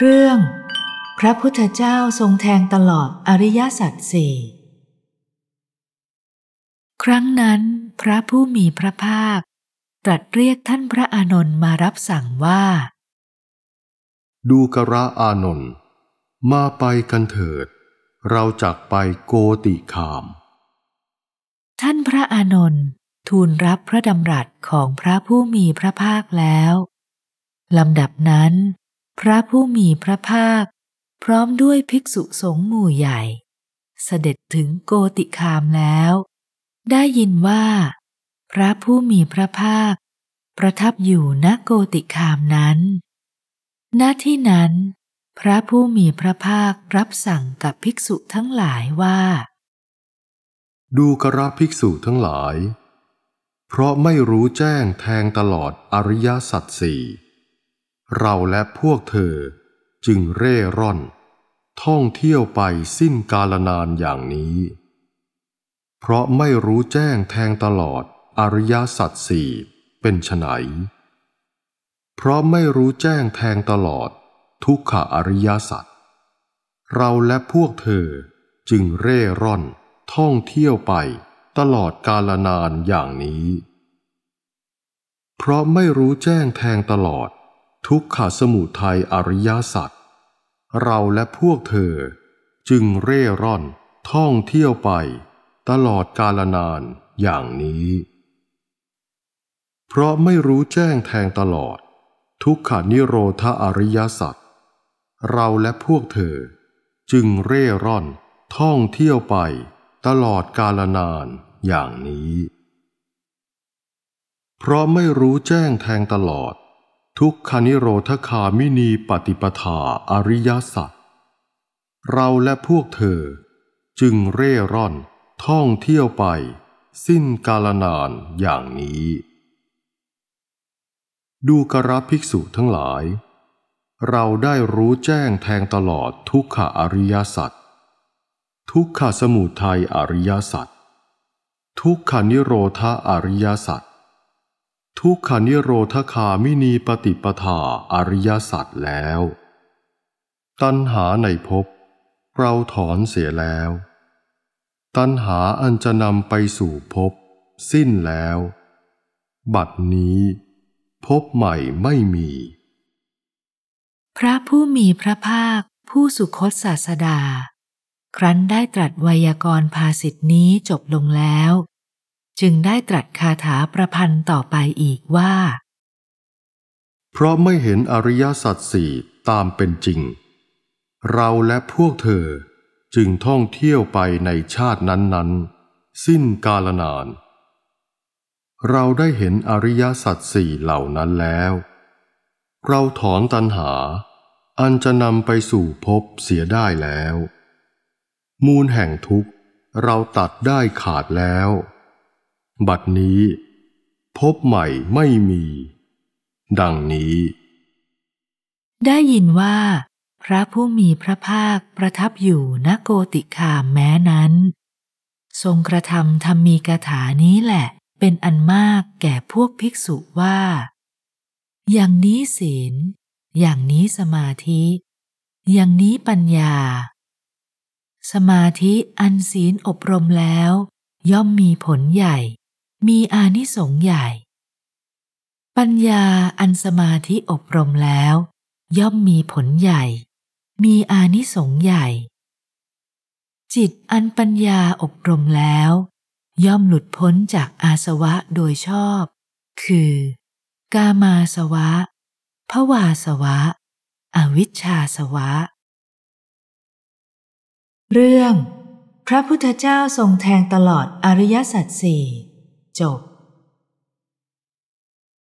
เรื่องพระพุทธเจ้าทรงแทงตลอดอริยสัจสี่ครั้งนั้นพระผู้มีพระภาค ตรัสเรียกท่านพระอานนท์มารับสั่งว่า ดูกระอานนท์มาไปกันเถิด เราจากไปโกติคาม ท่านพระอานนท์ทูลรับพระดำรัสของพระผู้มีพระภาคแล้วลำดับนั้นพระผู้มีพระภาค พร้อมด้วยภิกษุสงฆ์หมู่ใหญ่ เสด็จถึงโกติคามแล้ว ได้ยินว่า พระผู้มีพระภาค ประทับอยู่ณโกติคามนั้น ณที่นั้น พระผู้มีพระภาครับสั่งกับภิกษุทั้งหลายว่า ดูกระภิกษุทั้งหลาย เพราะไม่รู้แจ้งแทงตลอดอริยสัจสี่เราและพวกเธอ จึงเร่ร่อน ท่องเที่ยวไปสิ้นกาลนานอย่างนี้ เพราะไม่รู้แจ้งแทงตลอดอริยสัจสี่เป็นไนเพราะไม่รู้แจ้งแทงตลอดทุกขอริยสัจเราและพวกเธอจึงเร่ร่อนท่องเที่ยวไปตลอดกาลนานอย่างนี้ เพราะไม่รู้แจ้งแทงตลอดทุกขสมุทัยอริยสัจเราและพวกเธอจึงเร่ร่อนท่องเที่ยวไป ตลอดกาลนานอย่างนี้ เพราะไม่รู้แจ้งแทงตลอด ทุกขานิโรธอริยสัจเราและพวกเธอ จึงเร่ร่อนท่องเที่ยวไป ตลอดกาลนานอย่างนี้ เพราะไม่รู้แจ้งแทงตลอดทุกขานิโรธคามินีปฏิปทาอริยสัจเราและพวกเธอจึงเร่ร่อนท่องเที่ยวไปสิ้นกาลนานอย่างนี้ดูกระภิกษุทั้งหลาย เราได้รู้แจ้งแทงตลอดทุกขอริยสัจทุกขสมุทัยอริยสัจทุกขานิโรธาอริยสัจทุกขานิโรธคามินีปฏิปทาอริยสัจแล้ว ตัณหาในภพเราถอนเสียแล้ว ตัณหาอันจะนำไปสู่ภพสิ้นแล้ว บัดนี้ภพใหม่ไม่มี พระผู้มีพระภาคผู้สุคตศาสดา ครั้นได้ตรัสไวยากรภาสิทนี้จบลงแล้วจึงได้ตรัสคาถาประพันธ์ต่อไปอีกว่า เพราะไม่เห็นอริยสัจสี่ตามเป็นจริง เราและพวกเธอจึงท่องเที่ยวไปในชาตินั้นๆสิ้นกาลนาน เราได้เห็นอริยสัจสี่เหล่านั้นแล้ว เราถอนตัณหา อันจะนำไปสู่ภพเสียได้แล้ว มูลแห่งทุกข์เราตัดได้ขาดแล้วบัดนี้ พบใหม่ไม่มี ดังนี้ ได้ยินว่า พระผู้มีพระภาคประทับอยู่ณโกติคามแม้นั้น ทรงกระทำธรรมีกถานี้แหละ เป็นอันมากแก่พวกภิกษุว่า อย่างนี้ศีล อย่างนี้สมาธิ อย่างนี้ปัญญา สมาธิอันศีลอบรมแล้ว ย่อมมีผลใหญ่มีอานิสงส์ใหญ่ ปัญญาอันสมาธิอบรมแล้ว ย่อมมีผลใหญ่ มีอานิสงส์ใหญ่ จิตอันปัญญาอบรมแล้ว ย่อมหลุดพ้นจากอาสวะโดยชอบ คือ กามาสวะภวาสวะ อวิชชาสวะ เรื่อง พระพุทธเจ้าทรงแทงตลอดอริยสัจสี่ Châu